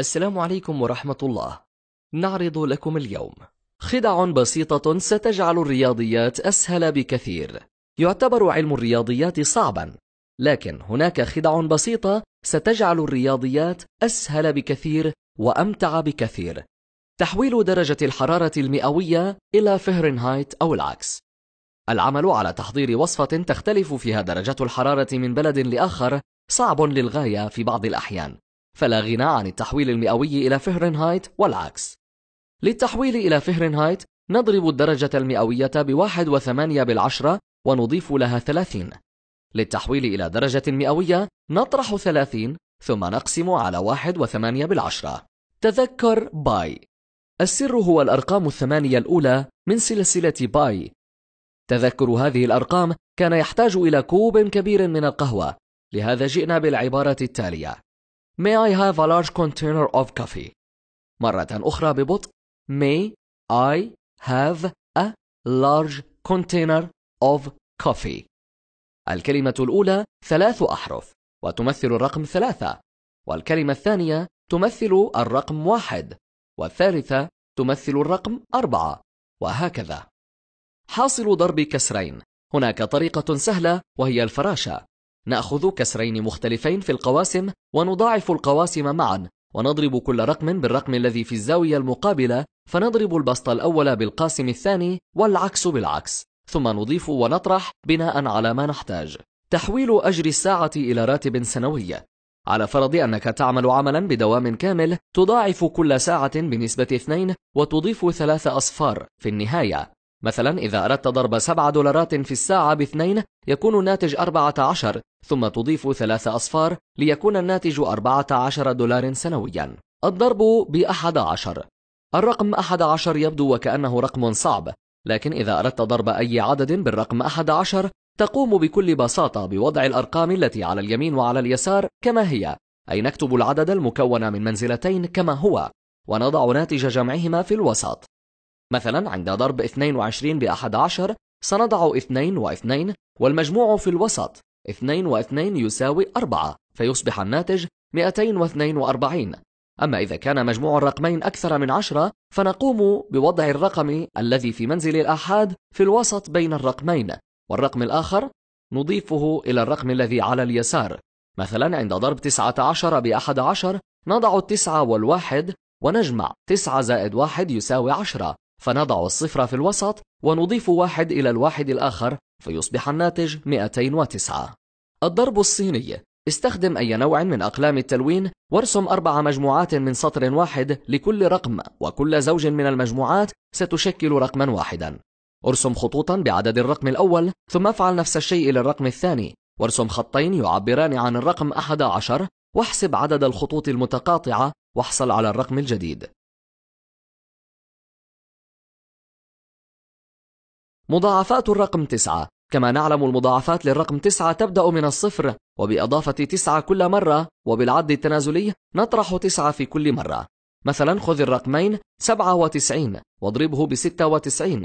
السلام عليكم ورحمة الله نعرض لكم اليوم خدع بسيطة ستجعل الرياضيات أسهل بكثير يعتبر علم الرياضيات صعبا لكن هناك خدع بسيطة ستجعل الرياضيات أسهل بكثير وأمتع بكثير تحويل درجة الحرارة المئوية إلى فهرنهايت أو العكس العمل على تحضير وصفة تختلف فيها درجة الحرارة من بلد لآخر صعب للغاية في بعض الأحيان فلا غنى عن التحويل المئوي إلى فهرنهايت والعكس للتحويل إلى فهرنهايت نضرب الدرجة المئوية بواحد وثمانية بالعشرة ونضيف لها ثلاثين للتحويل إلى درجة مئوية نطرح ثلاثين ثم نقسم على واحد وثمانية بالعشرة تذكر باي السر هو الأرقام الثمانية الأولى من سلسلة باي تذكر هذه الأرقام كان يحتاج إلى كوب كبير من القهوة لهذا جئنا بالعبارة التالية May I have a large container of coffee? مرة أخرى ببطء May I have a large container of coffee الكلمة الأولى ثلاث أحرف وتمثل الرقم ثلاثة والكلمة الثانية تمثل الرقم واحد والثالثة تمثل الرقم أربعة وهكذا حاصل ضرب كسرين هناك طريقة سهلة وهي الفراشة نأخذ كسرين مختلفين في القواسم ونضاعف القواسم معا ونضرب كل رقم بالرقم الذي في الزاوية المقابلة فنضرب البسط الأول بالقاسم الثاني والعكس بالعكس ثم نضيف ونطرح بناء على ما نحتاج تحويل أجر الساعة إلى راتب سنوي على فرض أنك تعمل عملا بدوام كامل تضاعف كل ساعة بنسبة 2 وتضيف 3 أصفار في النهاية مثلا إذا أردت ضرب 7 دولارات في الساعة باثنين يكون الناتج 14 ثم تضيف ثلاث أصفار ليكون الناتج 14 دولار سنويا الضرب ب 11 الرقم 11 يبدو وكأنه رقم صعب لكن إذا أردت ضرب أي عدد بالرقم 11 تقوم بكل بساطة بوضع الأرقام التي على اليمين وعلى اليسار كما هي أي نكتب العدد المكون من منزلتين كما هو ونضع ناتج جمعهما في الوسط مثلا عند ضرب 22 ب 11 سنضع 2 و2 والمجموع في الوسط 2 و2 يساوي 4 فيصبح الناتج 242 أما إذا كان مجموع الرقمين أكثر من 10 فنقوم بوضع الرقم الذي في منزل الآحاد في الوسط بين الرقمين والرقم الآخر نضيفه إلى الرقم الذي على اليسار مثلا عند ضرب 19 ب 11 نضع التسعة والواحد ونجمع 9 زائد 1 يساوي 10 فنضع الصفر في الوسط ونضيف واحد إلى الواحد الآخر فيصبح الناتج 209 الضرب الصيني استخدم أي نوع من أقلام التلوين وارسم أربع مجموعات من سطر واحد لكل رقم وكل زوج من المجموعات ستشكل رقما واحدا ارسم خطوطا بعدد الرقم الأول ثم افعل نفس الشيء للرقم الثاني وارسم خطين يعبران عن الرقم 11 واحسب عدد الخطوط المتقاطعة واحصل على الرقم الجديد مضاعفات الرقم 9 كما نعلم المضاعفات للرقم 9 تبدأ من الصفر وبإضافة 9 كل مرة وبالعد التنازلي نطرح 9 في كل مرة مثلا خذ الرقمين 97 واضربه ب 96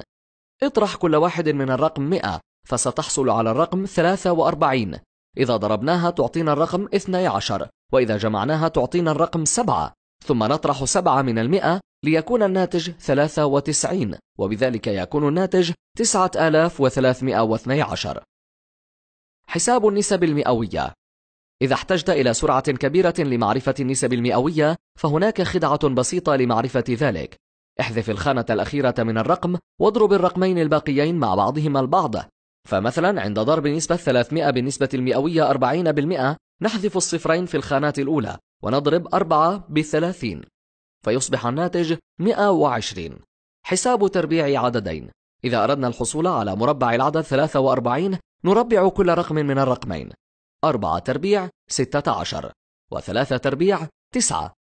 اطرح كل واحد من الرقم 100 فستحصل على الرقم 43 إذا ضربناها تعطينا الرقم 12 وإذا جمعناها تعطينا الرقم 7 ثم نطرح 7 من المئة ليكون الناتج 93 وبذلك يكون الناتج 9312 حساب النسب المئوية إذا احتجت إلى سرعة كبيرة لمعرفة النسب المئوية فهناك خدعة بسيطة لمعرفة ذلك احذف الخانة الأخيرة من الرقم واضرب الرقمين الباقيين مع بعضهما البعض فمثلا عند ضرب نسبة 300 بالنسبة المئوية 40% نحذف الصفرين في الخانات الأولى ونضرب 4 ب 30 فيصبح الناتج 120 حساب تربيع عددين إذا أردنا الحصول على مربع العدد 43 نربع كل رقم من الرقمين 4 تربيع 16 و3 تربيع 9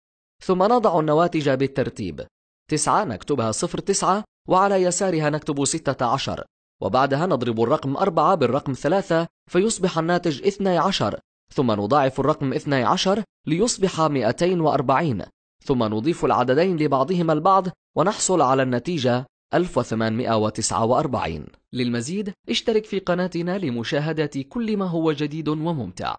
ثم نضع النواتج بالترتيب 9 نكتبها 0 9 وعلى يسارها نكتب 16 وبعدها نضرب الرقم 4 بالرقم 3 فيصبح الناتج 12 ثم نضاعف الرقم 12 ليصبح 240 ثم نضيف العددين لبعضهما البعض ونحصل على النتيجة 1849 للمزيد اشترك في قناتنا لمشاهدة كل ما هو جديد وممتع